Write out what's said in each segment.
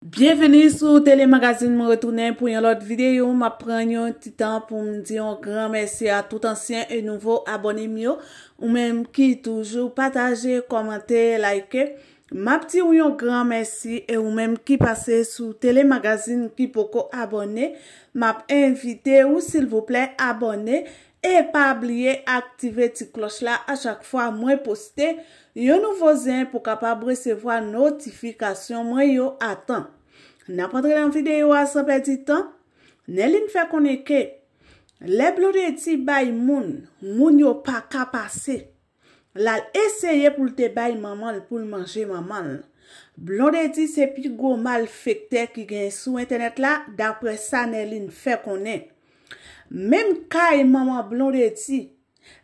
Bienveni sou telemagazin mou retounen pou yon lot videyo. Ma pren yon titan pou m diyon gran mersi a tout ansyen e nouvo abonem yo. Ou menm ki toujou pataje, komante, like. Ma pti yon gran mersi e ou menm ki pase sou telemagazin ki poko abonem. Ma p evite ou sil voplen abonem. e pa bliye aktive ti kloch la a chak fwa mwen poste, yo nou vozen pou kapab resevo a notifikasyon mwen yo atan. Na pandre dan videyo a sanpe di tan, ne lin fe konen ke. Le blon de ti bay moun, moun yo pa kapase. Lal eseye pou te bay maman, pou l manje maman. Blon de ti se pi gwo mal fekte ki gen sou internet la, dapre sa ne lin fe konen. Mem kay e maman blonde di,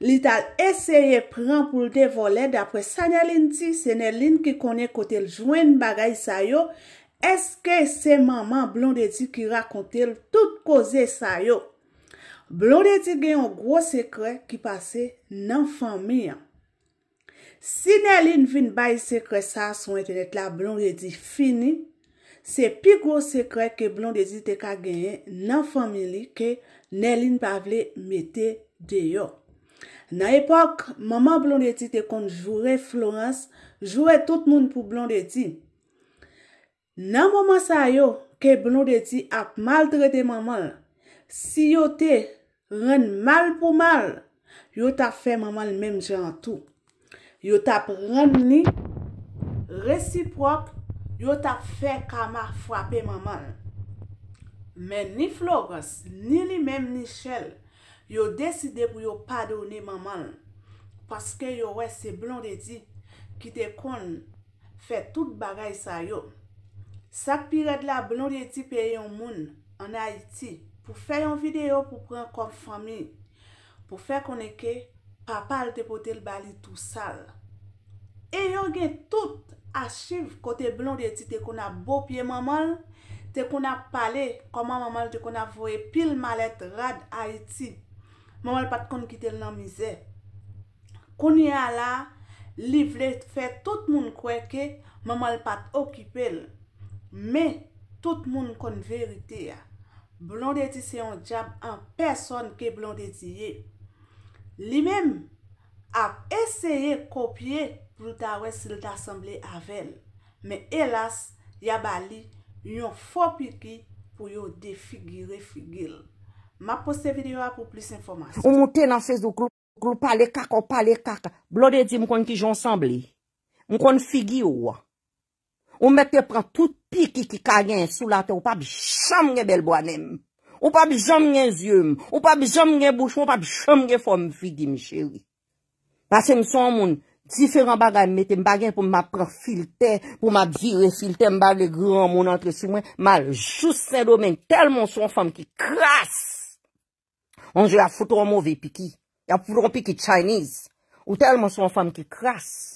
li tal eseye pran pou devole dapre sanye lin ti, se ne lin ki konye kotel jwen bagay sa yo, eske se maman blonde di ki rakontel tout koze sa yo. Blonde di gen yon gro sekre ki pase nan fami an. Se ne lin vin bay sekre sa, son ente let la blonde di fini, Se pi gwo sekre ke blondedi te ka genye nan famili ke nelin pavle mette de yo. Nan epok, maman blondedi te kon jure Florence, jure tout moun pou blondedi. Nan moman sa yo, ke blondedi ap mal dre de maman. Si yo te ren mal pou mal, yo tap fe maman menm jantou. Yo tap ren ni, resipwak. Yo tap fe kama fwape mamal. Men ni Flores, ni li menm ni Shell, yo deside pou yo padone mamal. Paske yo we se blon de ti, ki te kon, fe tout bagay sa yo. Sak piret la blon de ti pe yon moun, an Haiti, pou fe yon video pou pran kom fami. Pou fe koneke, papa l te pote l bali tout sal. E yo gen tout, a chiv kote blonde eti te kon ap bopye mamal, te kon ap pale koman mamal te kon ap voye pil malet rad a eti. Mamal pat kon kitel nan mize. Koun ya la, livlet fe tout moun kweke, mamal pat okipel. Me, tout moun kon verite ya. Blonde eti se yon jab an person ke blonde eti ye. Li mem ap eseye kopye, Plou ta wè sè lè ta asemble avèl. Mè elas, yabali, yon fò piki pou yon defigire figil. Ma poste video wè pou plis informasyon. Ou mwote nan sezou, gloup pale kak, blode di mkwen ki jonsamble, mkwen figi wè. Ou mwete pran tout piki ki kanyen sou la te, ou pa bi chanm nye belboanem. Ou pa bi chanm nyen zyèm. Ou pa bi chanm nyen bouchman, ou pa bi chanm nyen fò mfigim, chèwi. Basè msò moun, Siferan bagan meten bagen pou ma pre filte, pou ma dire filte, mba le gran moun entre si mwen, mal jous sen domen, tel moun son fam ki kras. Anjou la foton mou ve piki, la foton piki chaniz, ou tel moun son fam ki kras.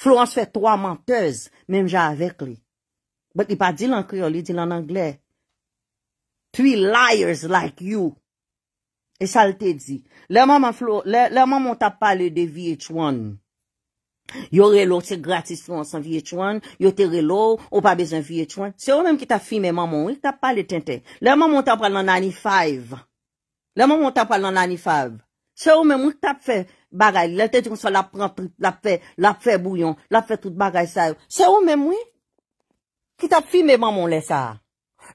Florence fè 3 mantez, mèm jè avèk li. Bèk li pa di lan kriol, li di lan anglè. Three liars like you. E sal te di. Le maman fò, le maman tap pale de VH1. Yo re lò, se gratis Florence an VH1. Yo te re lò, ou pa bezan VH1. Se ou mèm ki tap fi mè maman, ou tap pale ten ten. Le maman tap pale nan Anifav. Le maman tap pale nan Anifav. Se ou men mwen tap fè baray, lè te joun so la prantri, la fè, la fè bouyon, la fè tout baray sa yo. Se ou men mwen, ki tap fè mè maman lè sa.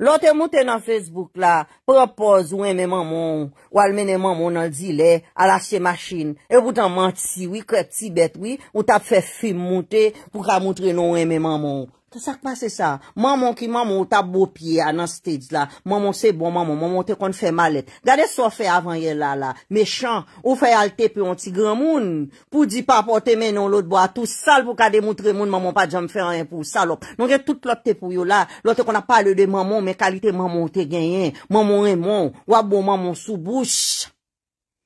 Lò te mwote nan Facebook la, propose wè mè maman ou al mè maman nan di lè, al asye machin. E woutan manti wik, tibet wik, ou tap fè fè mwote pou ka mwotre nou wè mè maman ou. Tousak pa se sa, maman ki maman ou ta bopye anan stedz la, maman se bon maman, maman te kon fè malet. Gade sou fè avan ye la la, mechan, ou fè al tepe yon ti gran moun, pou di pa pote men yon lot bo a tou sal pou ka demoutre moun maman pa jam fè an yon pou salok. Non gen tout lot te pou yo la, lot te kon a pale de maman, men kalite maman ou te genyen, maman e moun, wap bon maman sou bouch.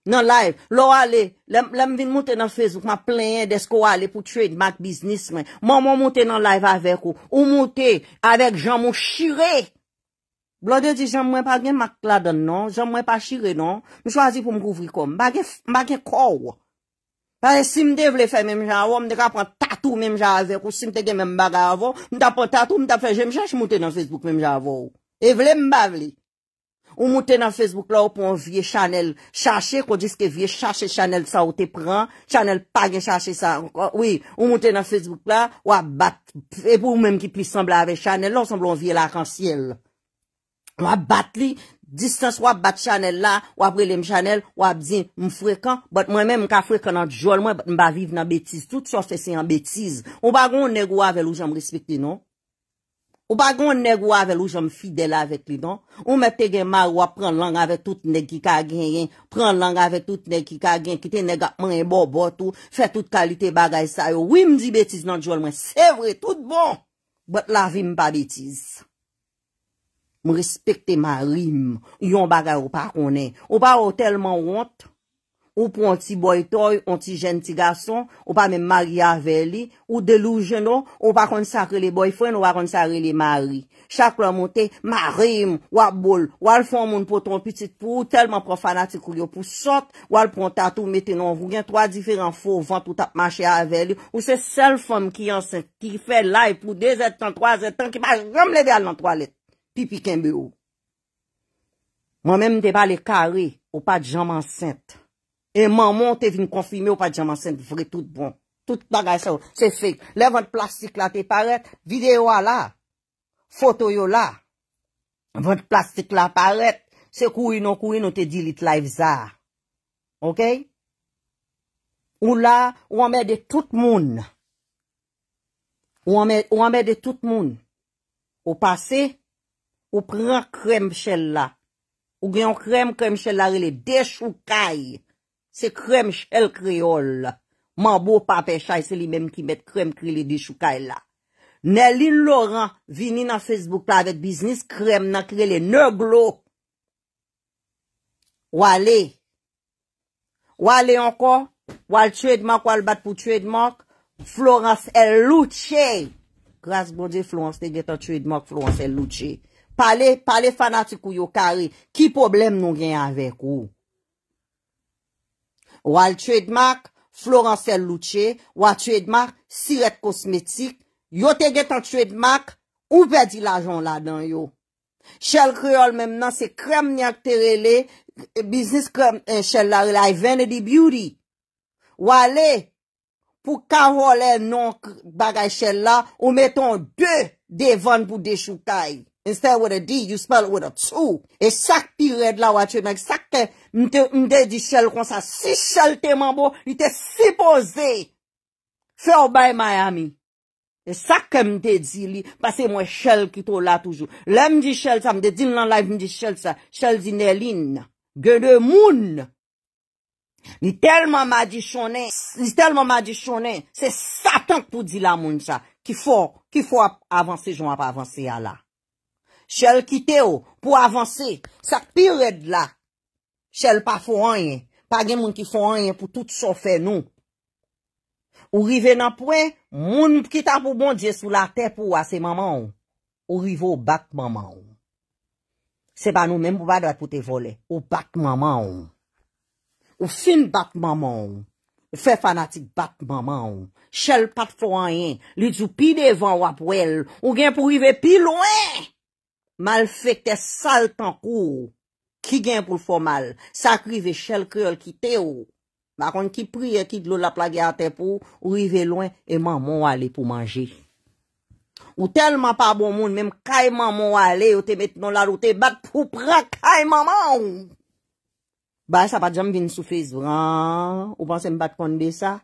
Nan live, lò alè, lèm vin mwote nan Facebook, mwa plenye desko alè pou trade, mwak biznis mwen. Mwen mwote nan live avèk ou, ou mwote avèk jan mwou shire. Blode di jan mwen pa gen mwak la don non, jan mwen pa shire non. Mwen swazi pou mk ouvri kom, bagè kò wò. Parè si mde vle fè mèm jan wò, mwen de ka pran tatou mèm jan avèk ou, si mte gen mwen bagè avò. Mwen ta pran tatou, mwen ta fè, jè mwen chanj mwote nan Facebook mèm jan wò. E vle mbav lè. Ou mouten nan Facebook la ou pou anvye chanel chache, kou diske vie chache chanel sa ou te pran, chanel pa gen chache sa, oui, ou mouten nan Facebook la, wap bat, epou ou menm ki pli sembla ave chanel la, ou sembla anvye lakansiyel. Wap bat li, distans wap bat chanel la, wap relem chanel, wap di mfwekan, bat mwen menm mka fwekan nan jol, mwen mba vive nan betiz, tout chan se se an betiz, ou bagon negwa vel ou jan mwispekte non. Ou bagon ne gwavel ou jom fidel avet li don. Ou me te gen ma wap pran lang avet tout ne ki kagen yen. Pran lang avet tout ne ki kagen yen. Kite ne gatman en bo bot ou. Fè tout kalite bagay sa yo. Ou im di betiz nan jol mwen. Se vre tout bon. Bot la vi mpa betiz. M respecte ma rim. Yon bagay ou pa konen. Ou pa ou telman wont. Ou pou an ti boy toy, an ti jen ti gason, ou pa men mari aveli, ou de loujeno, ou pa kon sakre le boyfriend, ou pa kon sakre le mari. Chakro moun te, marim, wap bol, wal foun moun poton pitit pou, telman profanati kouyo pou sot, wal prontatou, metenon, voun gen, ou se sel foun ki ansen, ki fe lai pou 2 etan, 3 etan, ki pa jom le de alman 3 let, pipi kembe ou. Moun men mte pa le kare, ou pa jom ansen. E maman te vin konfimi ou pa di janman sen vre tout bon. Tout bagay sa ou. Se fek. Le vant plastik la te paret. Videwa la. Foto yo la. Vant plastik la paret. Se kouy non kouy non te di lit live za. Ok? Ou la ou amè de tout moun. Ou amè de tout moun. Ou pase. Ou pren krem chèl la. Ou gen krem krem chèl la. Ou le dech ou kaye. se krem ch el kreol. Man bo pa pe chay, se li menm ki met krem krele di choukay la. Nè li Laurent, vini nan Facebook la vet biznis krem nan krele nè blo. Wale. Wale ankon. Wale tchwe d'mak wale bat pou tchwe d'mak. Florence el loutche. Gras bon de Florence te get an tchwe d'mak Florence el loutche. Pale, pale fanatik ou yo kare. Ki problem nou gen yon vek ou? Wal trade mark, Florencelle Loutier, wal trade mark, Siret Kosmetik, yo te get an trade mark, ou pedi lajon la dan yo. Shell Creole mem nan se krem ni ak terele, eh, business krem en eh, shell la, la Vanity Beauty. Wale, pou ka wale non bagay shell la, ou meton 2 devan pou dechoutay. Instead of a D, you spell it with a 2. E sak pi red la wache, sak mde di chel kon sa, si chel teman bo, li te sipoze. So by my ami. E sak mde di li, pase mwen chel ki to la toujou. Le mdi chel sa, mde din lan la, mdi chel sa, chel di ne lin. Ge de moun. Li telman ma di chonen, li telman ma di chonen, se satan ki tou di la moun sa. Ki fo avanse, jwa pa avanse ya la. Che l kite ou, pou avanse, sak pi red la. Che l pa fwoyen, pa gen moun ki fwoyen pou tout sofe nou. Ou rive nan pwoyen, moun ki tan pou bondye sou la te pou ase maman ou. Ou rive ou bak maman ou. Se pa nou menmou ba do akoute vole, ou bak maman ou. Ou fin bak maman ou. Fe fanatik bak maman ou. Che l pat fwoyen, li djou pi devan wap wel. Ou gen pou rive pi loyen. Mal fèk te sal tan kou. Ki gen pou l'fo mal. Sakri ve chel kreol ki te ou. Bakon ki pri e ki dlo la plage a te pou. Ou rive loin e mamon wale pou manje. Ou telman pa bon moun. Mem kaj mamon wale. Ou te met non la rou te bak pou prek. Kaj mamon ou. Bay sa pa djam vin sou fez vran. Ou panse m bak kon de sa.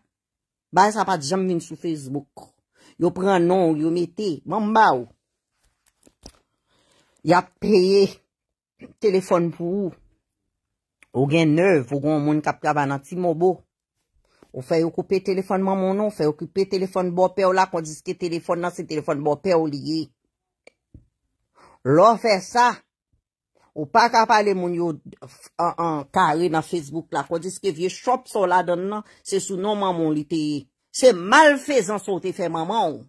Bay sa pa djam vin sou fez bouk. Yo pre nan non, ou yo meti. Mam ba ou. Ya peye telefon pou ou. Ou gen nev, ou goun moun kap kaban an ti mou bo. Ou fey okupe telefon moun nou, fey okupe telefon bopè ou la, kon diske telefon nan se telefon bopè ou liye. Lò fey sa, ou pa kap ale moun yo kare nan Facebook la, kon diske vie shop so la don nan, se sou nou moun li teye. Se mal fezan so te fey moun moun.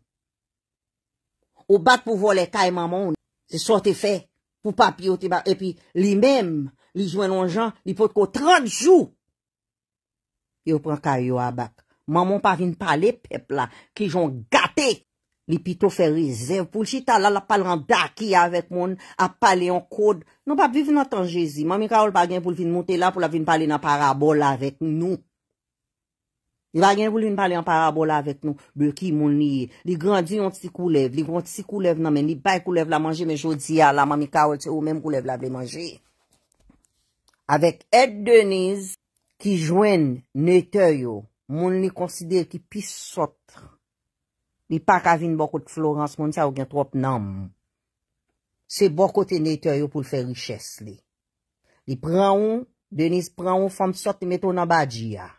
Ou bat pou vo le kaj moun moun. Se sote fe pou papi yo te bak. E pi li mem, li jwenon jan, li pot ko 30 jou. Yo pran karyo abak. Maman pa non, vin pale pepla ki jon gate. Li pito fe rezerv pou chita la la pale randaki avek moun. A pale yon kode. Non pa biv nan tanjezi. Mami ka ou l bagen pou vin monte la pou la vin pale nan parabola avek nou. Ni va gen vouli nou pale an parabola avèk nou, be ki moun non, bon li, li grandi yon ti koulev, li yon ti koulev nan men, li bay koulev la manje, men jodi ya, la mami kawel, se ou men koulev la vle manje. Avèk Ed Denise, ki jwen nete yo, moun li konsidere ki pis sotre, li pak avin bokot Florence, moun sa ou gen trop nanm, se bokote nete yo pou l fè riches li. Li pran ou, Denise pran ou, fam sotre meton nan badji ya,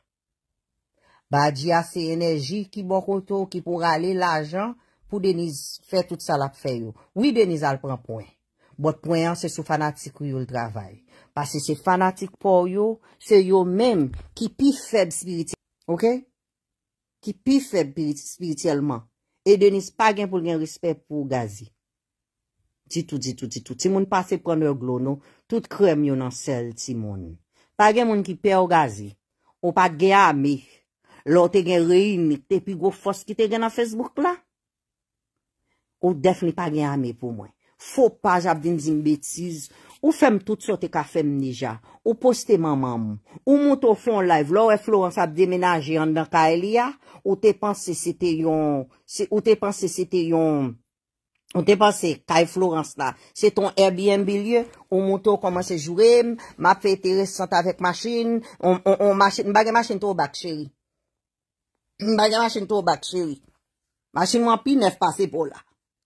Ba di a se enerji ki bon kontou ki pou rale la jan pou Deniz fè tout sa lap fè yo. Ou deniz al pran poen. Bot poen an se sou fanatik kou yo l travay. Pase se fanatik pou yo, se yo menm ki pi fèb spiritye. Ok? Ki pi fèb spirityèlman. E Deniz pa gen pou gen rispèp pou gazi. Titou, titou, titou. Ti moun pase pran yo glonou, tout krem yo nan sel ti moun. Pa gen moun ki pe yo gazi. Ou pa ge a mek. Lò te gen reynik te pi go fos ki te gen an Facebook la. Ou def ni pa gen ame pou mwen. Fou pa jap din zin betiz. Ou fem tout sote ka fem nija. Ou poste maman moun. Ou moun tou foun live. Lò ou e Florence ap demenaje yon dan ka elia. Ou te panse se te yon. Ou te panse se te yon. Ou te panse. Ka e Florence la. Se ton Airbnb lye. Ou moun tou komanse jurem. Ma fe teres sante avek masin. On bagye masin tou bak cheri. Mbage masin tou bak chiri. Masin wan pi nef pase pou la.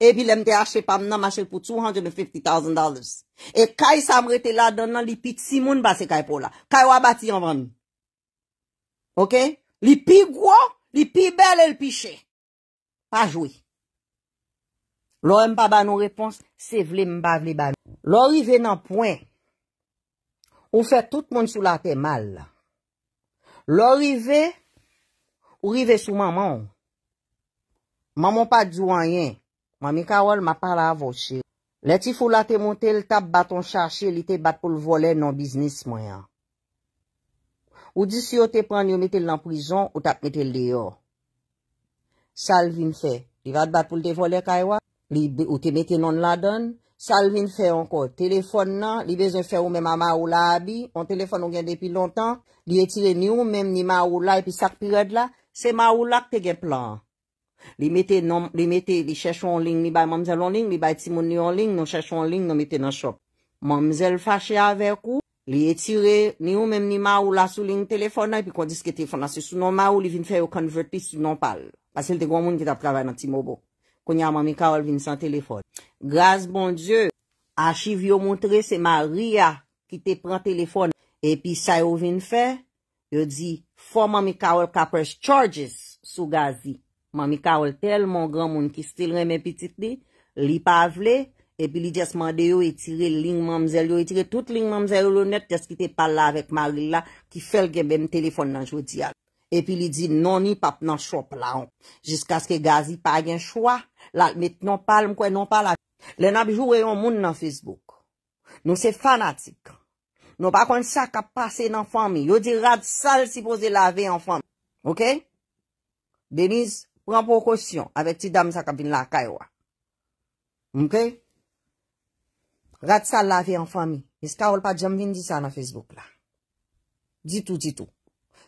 E pi lem te ache pam nan masin pou 250,000 dollars. E kay sam rete la don nan li pit si moun base kay pou la. Kay wabati yon van mi. Ok? Li pi gwo, li pi bel el pi che. Pa jwi. Lo em pa ba nou repons, se vle mba vle ba mi. Lo rive nan pwen. Ou fe tout moun sou la te mal. Lo rive... Ou rive sou maman ou? Maman pa djouan yen. Mami Karol ma pala avoshe. Le ti fou la te monte l tap baton chache li te bat pou l vole non biznis mwen ya. Ou di si yo te pran yo metel nan prizon ou tap metel deyo. Salvin fe. Li vat bat pou l te vole kaywa. Li ou te meten non la don. Salvin fe anko. Telefon nan. Li bezen fe ou men mama ou la abi. On telefon ou gen depi lontan. Li etire ni ou men ni mama ou la epi sak pired la. Se ma ou lak te gen plan. Li mette, li mette, li chèchou an ling, li bay mamzèl an ling, li bay timon li an ling, nou chèchou an ling, nou mette nan shop. Mamzèl fache avèr kou, li etire, ni ou men ni ma ou lak sou ling telefon nan, pi kwa diske te fon ase sou nan ma ou, li vin fè yo konverti sou nan pal. Pasil te gwa moun ki ta pravè nan timon bo. Konya mami kawal vin san telefon. Graz bon Diyo, a chiv yo montre se ma ria ki te pran telefon. E pi sa yo vin fè, yo di, Fwa mami kawel kapers charges sou gazi. Mami kawel tel moun gran moun ki stil reme pitit li. Li pavle. Epi li jes mande yo etire ling mamzèl. Yo etire tout ling mamzèl yo lounet jes ki te palla avèk ma li la. Ki fel gen bem telefon nan jodi al. Epi li di noni pap nan shop la on. Jisk aske gazi pagyen chwa. La met non pal mkwen non pala. Le nan bijou weyon moun nan Facebook. Nou se fanatik. Nou pa kon chak ap pase nan fami. Yo di rad sal si pose lave an fami. Ok? Deniz, pran pou kosyon. Avet ti dam sa kap vin la kaywa. Ok? Rad sal lave an fami. E se ka ol pa djem vin di sa nan Facebook la. Di tou, di tou.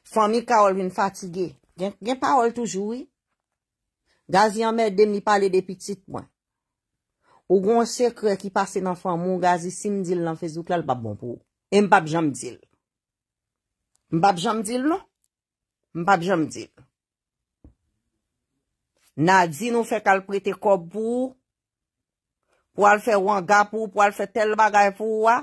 Fami ka ol vin fatige. Gen pa ol toujou. Gaz yon mer dem li pale de pitit mwen. Ou gon se kre ki pase nan fami. Ou gaz yon sim dil nan Facebook la. El pa bon pou. E mbap janm dil. Mbap janm dil nou? Mbap janm dil. Nadin ou fe kal prete kob pou. Pou al fe wangap pou. Pou al fe tel bagay pou ou a.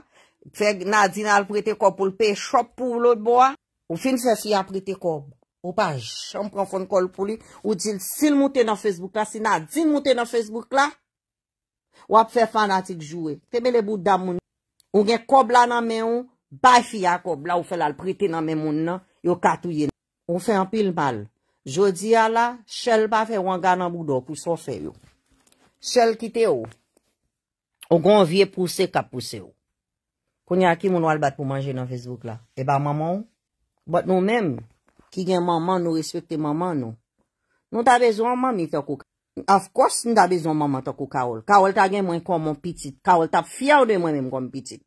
Fe nadin al prete kob pou. Pè chop pou lout bo a. Ou fin se fi a prete kob. Ou pa jom profon kol pou li. Ou dil sil mouten nan Facebook la. Si nadin mouten nan Facebook la. Ou ap fe fanatik jouwe. Te me le bout dam moun. Ou gen kob la nan men ou, bay fi ya kob la ou fe lal priti nan men moun nan, yo katouye nan. Ou fe an pil mal. Jodi ya la, chel ba fe wangan nan moudo pou sofe yo. Chel kite yo. Ou gon vie pouse kap pouse yo. Kouni a ki moun wale bat pou manje nan Facebook la. E ba maman ou? Bat nou men, ki gen maman nou, respekte maman nou. Nou ta vezou an maman ni te kouk. Of course nda bezon maman to ko kaol Kaol ta gen mwen kon mwen pitit Kaol ta fya ou de mwen mwen kon pitit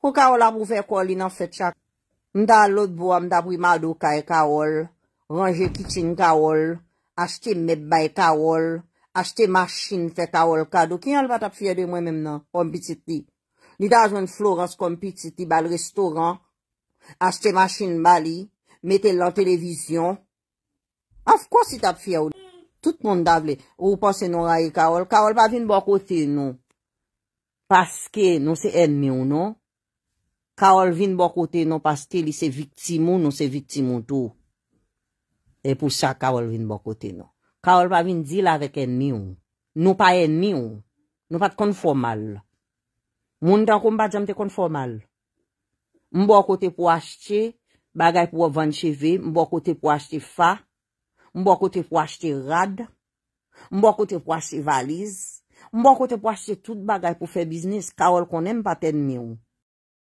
Ko kaol apu fe kol inan fechak Mda alot bo amda pou ima do kae kaol Ranje kitin kaol Ache te meb bay kaol Ache te maschin fe kaol Kado ki an lva ta fya de mwen mwen mnen kon pitit li Ni da zwen florans kon pitit li bal restoran Ache te maschin bali Mete lan televizyon Of course i ta fya ou de mwen mwen mwen Tout moun davle, ou pa se nou a ye kaol. Kaol pa vin bokote nou. Paske nou se en miou nou. Kaol vin bokote nou paske li se viktimou nou se viktimou tou. E pou sa kaol vin bokote nou. Kaol pa vin zil avek en miou. Nou pa en miou. Nou pat kon formal. Moun tan kon badjam te kon formal. Mbokote pou asche bagay pou wavansheve. Mbokote pou asche fa. Mbwa kote pou ashte rad, mbwa kote pou ashte valiz, mbwa kote pou ashte tout bagay pou fe biznis kawal konen paten miwou.